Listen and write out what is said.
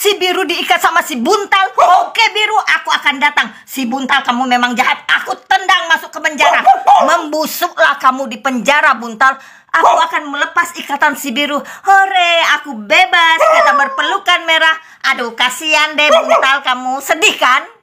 Si biru diikat sama si buntal. Oke biru, aku akan datang. Si buntal kamu memang jahat. Aku tendang masuk ke penjara. Membusuklah kamu di penjara buntal. Aku akan melepas ikatan si biru. Hore, aku bebas. Kita berpelukan merah. Aduh, kasihan deh buntal kamu. Sedih kan?